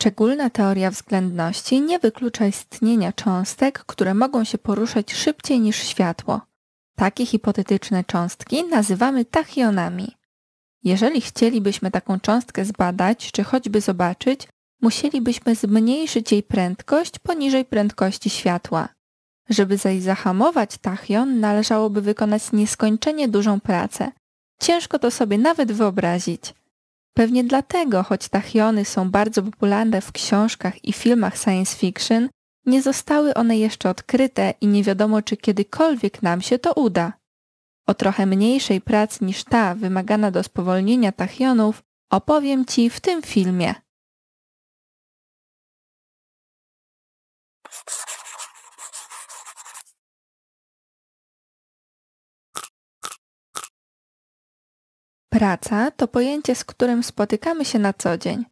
Szczególna teoria względności nie wyklucza istnienia cząstek, które mogą się poruszać szybciej niż światło. Takie hipotetyczne cząstki nazywamy tachionami. Jeżeli chcielibyśmy taką cząstkę zbadać czy choćby zobaczyć, musielibyśmy zmniejszyć jej prędkość poniżej prędkości światła. Żeby zaś zahamować tachion, należałoby wykonać nieskończenie dużą pracę. Ciężko to sobie nawet wyobrazić. Pewnie dlatego, choć tachiony są bardzo popularne w książkach i filmach science fiction, nie zostały one jeszcze odkryte i nie wiadomo, czy kiedykolwiek nam się to uda. O trochę mniejszej pracy niż ta wymagana do spowolnienia tachionów opowiem Ci w tym filmie. Praca to pojęcie, z którym spotykamy się na co dzień.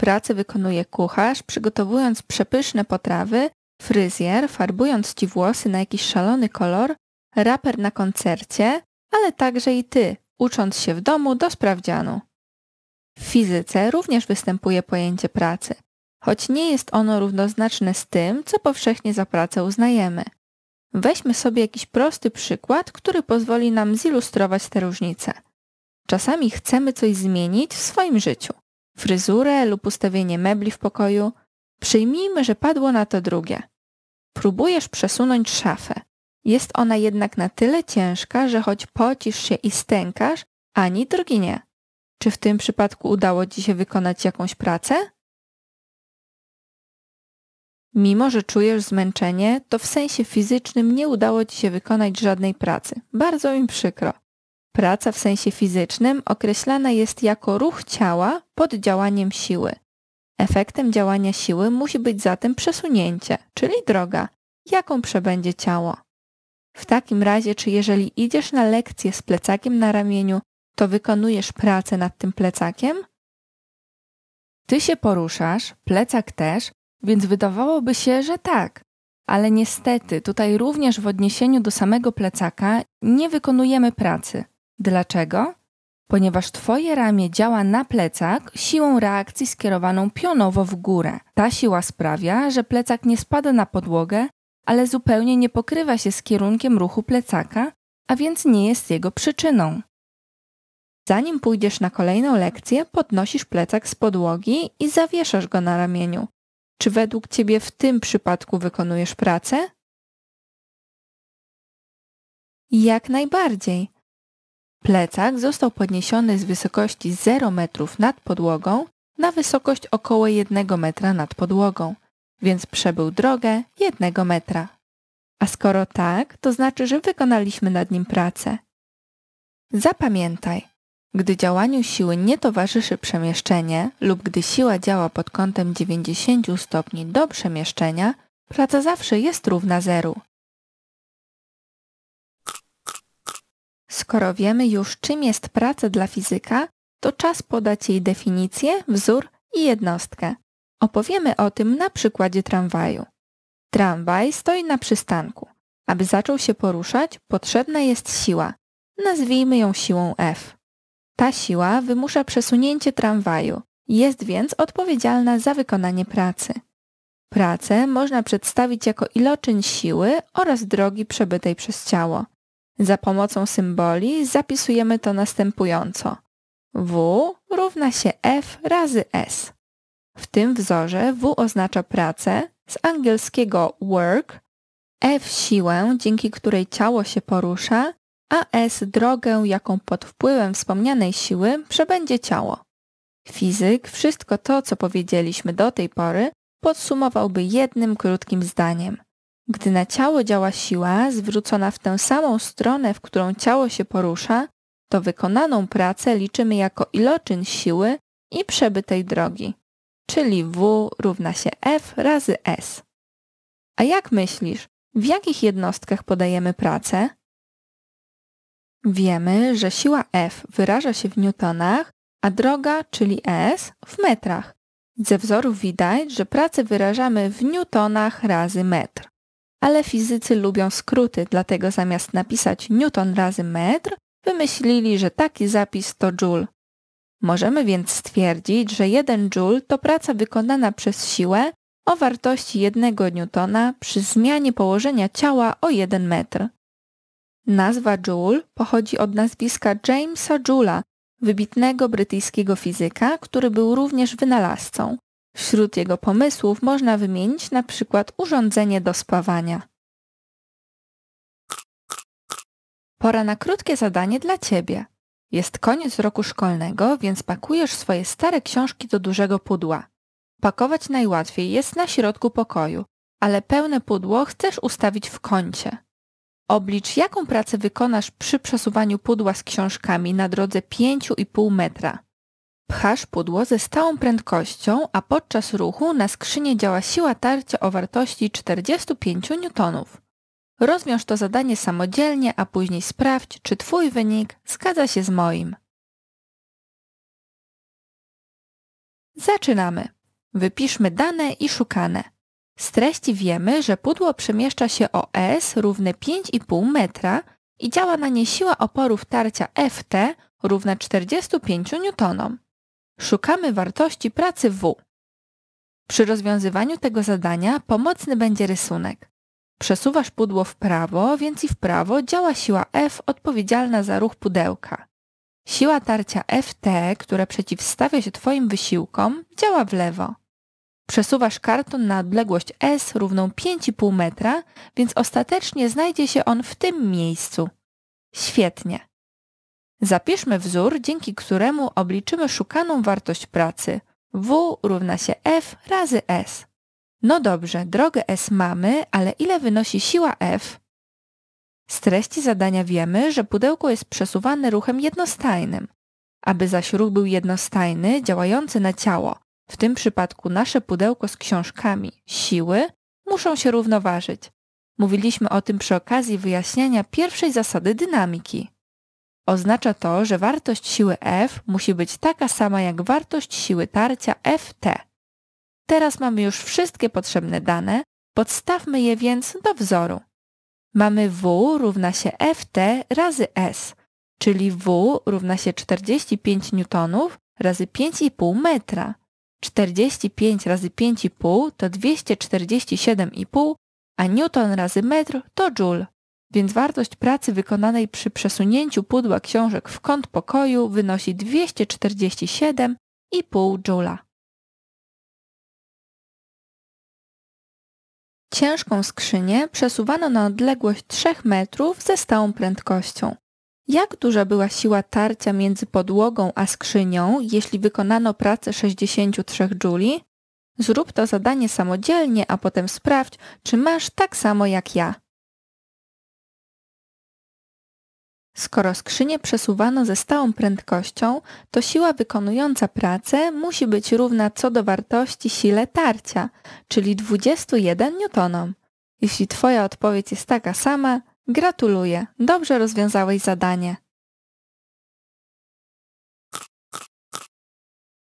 Pracę wykonuje kucharz, przygotowując przepyszne potrawy, fryzjer, farbując ci włosy na jakiś szalony kolor, raper na koncercie, ale także i ty, ucząc się w domu do sprawdzianu. W fizyce również występuje pojęcie pracy, choć nie jest ono równoznaczne z tym, co powszechnie za pracę uznajemy. Weźmy sobie jakiś prosty przykład, który pozwoli nam zilustrować te różnice. Czasami chcemy coś zmienić w swoim życiu. Fryzurę lub ustawienie mebli w pokoju. Przyjmijmy, że padło na to drugie. Próbujesz przesunąć szafę. Jest ona jednak na tyle ciężka, że choć pocisz się i stękasz, ani drogi nie. Czy w tym przypadku udało Ci się wykonać jakąś pracę? Mimo, że czujesz zmęczenie, to w sensie fizycznym nie udało Ci się wykonać żadnej pracy. Bardzo mi przykro. Praca w sensie fizycznym określana jest jako ruch ciała pod działaniem siły. Efektem działania siły musi być zatem przesunięcie, czyli droga, jaką przebędzie ciało. W takim razie, czy jeżeli idziesz na lekcję z plecakiem na ramieniu, to wykonujesz pracę nad tym plecakiem? Ty się poruszasz, plecak też, więc wydawałoby się, że tak. Ale niestety, tutaj również w odniesieniu do samego plecaka nie wykonujemy pracy. Dlaczego? Ponieważ Twoje ramię działa na plecak siłą reakcji skierowaną pionowo w górę. Ta siła sprawia, że plecak nie spada na podłogę, ale zupełnie nie pokrywa się z kierunkiem ruchu plecaka, a więc nie jest jego przyczyną. Zanim pójdziesz na kolejną lekcję, podnosisz plecak z podłogi i zawieszasz go na ramieniu. Czy według Ciebie w tym przypadku wykonujesz pracę? Jak najbardziej. Plecak został podniesiony z wysokości 0 metrów nad podłogą na wysokość około 1 metra nad podłogą, więc przebył drogę 1 metra. A skoro tak, to znaczy, że wykonaliśmy nad nim pracę. Zapamiętaj, gdy działaniu siły nie towarzyszy przemieszczenie lub gdy siła działa pod kątem 90 stopni do przemieszczenia, praca zawsze jest równa zeru. Skoro wiemy już, czym jest praca dla fizyka, to czas podać jej definicję, wzór i jednostkę. Opowiemy o tym na przykładzie tramwaju. Tramwaj stoi na przystanku. Aby zaczął się poruszać, potrzebna jest siła. Nazwijmy ją siłą F. Ta siła wymusza przesunięcie tramwaju, jest więc odpowiedzialna za wykonanie pracy. Pracę można przedstawić jako iloczyn siły oraz drogi przebytej przez ciało. Za pomocą symboli zapisujemy to następująco. W równa się F razy S. W tym wzorze W oznacza pracę, z angielskiego work, F siłę, dzięki której ciało się porusza, a S drogę, jaką pod wpływem wspomnianej siły przebędzie ciało. Fizyk wszystko to, co powiedzieliśmy do tej pory, podsumowałby jednym krótkim zdaniem. Gdy na ciało działa siła zwrócona w tę samą stronę, w którą ciało się porusza, to wykonaną pracę liczymy jako iloczyn siły i przebytej drogi, czyli W równa się F razy S. A jak myślisz, w jakich jednostkach podajemy pracę? Wiemy, że siła F wyraża się w newtonach, a droga, czyli S, w metrach. Ze wzoru widać, że pracę wyrażamy w newtonach razy metr ale fizycy lubią skróty, dlatego zamiast napisać Newton razy metr, wymyślili, że taki zapis to joule. Możemy więc stwierdzić, że 1 joule to praca wykonana przez siłę o wartości 1 newtona przy zmianie położenia ciała o 1 metr. Nazwa joule pochodzi od nazwiska Jamesa Joule'a, wybitnego brytyjskiego fizyka, który był również wynalazcą. Wśród jego pomysłów można wymienić na przykład urządzenie do spawania. Pora na krótkie zadanie dla Ciebie. Jest koniec roku szkolnego, więc pakujesz swoje stare książki do dużego pudła. Pakować najłatwiej jest na środku pokoju, ale pełne pudło chcesz ustawić w kącie. Oblicz, jaką pracę wykonasz przy przesuwaniu pudła z książkami na drodze 5,5 metra. Pchasz pudło ze stałą prędkością, a podczas ruchu na skrzynię działa siła tarcia o wartości 45 N. Rozwiąż to zadanie samodzielnie, a później sprawdź, czy Twój wynik zgadza się z moim. Zaczynamy. Wypiszmy dane i szukane. Z treści wiemy, że pudło przemieszcza się o S równe 5,5 metra i działa na nie siła oporów tarcia FT równa 45 N. Szukamy wartości pracy W. Przy rozwiązywaniu tego zadania pomocny będzie rysunek. Przesuwasz pudło w prawo, więc i w prawo działa siła F odpowiedzialna za ruch pudełka. Siła tarcia FT, która przeciwstawia się Twoim wysiłkom, działa w lewo. Przesuwasz karton na odległość S równą 5,5 metra, więc ostatecznie znajdzie się on w tym miejscu. Świetnie. Zapiszmy wzór, dzięki któremu obliczymy szukaną wartość pracy. W równa się F razy S. No dobrze, drogę S mamy, ale ile wynosi siła F? Z treści zadania wiemy, że pudełko jest przesuwane ruchem jednostajnym. Aby zaś ruch był jednostajny, działający na ciało, w tym przypadku nasze pudełko z książkami, siły, muszą się równoważyć. Mówiliśmy o tym przy okazji wyjaśniania pierwszej zasady dynamiki. Oznacza to, że wartość siły F musi być taka sama jak wartość siły tarcia FT. Teraz mamy już wszystkie potrzebne dane, podstawmy je więc do wzoru. Mamy W równa się FT razy S, czyli W równa się 45 N razy 5,5 metra. 45 razy 5,5 to 247,5, a newton razy metr to joule. Więc wartość pracy wykonanej przy przesunięciu pudła książek w kąt pokoju wynosi 247,5 Joula. Ciężką skrzynię przesuwano na odległość 3 metrów ze stałą prędkością. Jak duża była siła tarcia między podłogą a skrzynią, jeśli wykonano pracę 63 Juli? Zrób to zadanie samodzielnie, a potem sprawdź, czy masz tak samo jak ja. Skoro skrzynię przesuwano ze stałą prędkością, to siła wykonująca pracę musi być równa co do wartości sile tarcia, czyli 21 N. Jeśli Twoja odpowiedź jest taka sama, gratuluję, dobrze rozwiązałeś zadanie.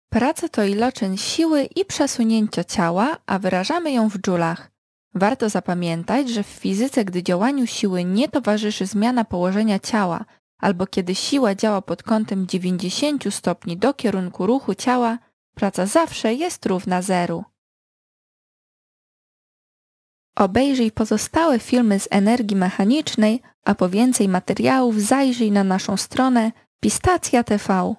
Praca to iloczyn siły i przesunięcia ciała, a wyrażamy ją w dżulach. Warto zapamiętać, że w fizyce, gdy działaniu siły nie towarzyszy zmiana położenia ciała, albo kiedy siła działa pod kątem 90 stopni do kierunku ruchu ciała, praca zawsze jest równa zeru. Obejrzyj pozostałe filmy z energii mechanicznej, a po więcej materiałów zajrzyj na naszą stronę Pistacja TV.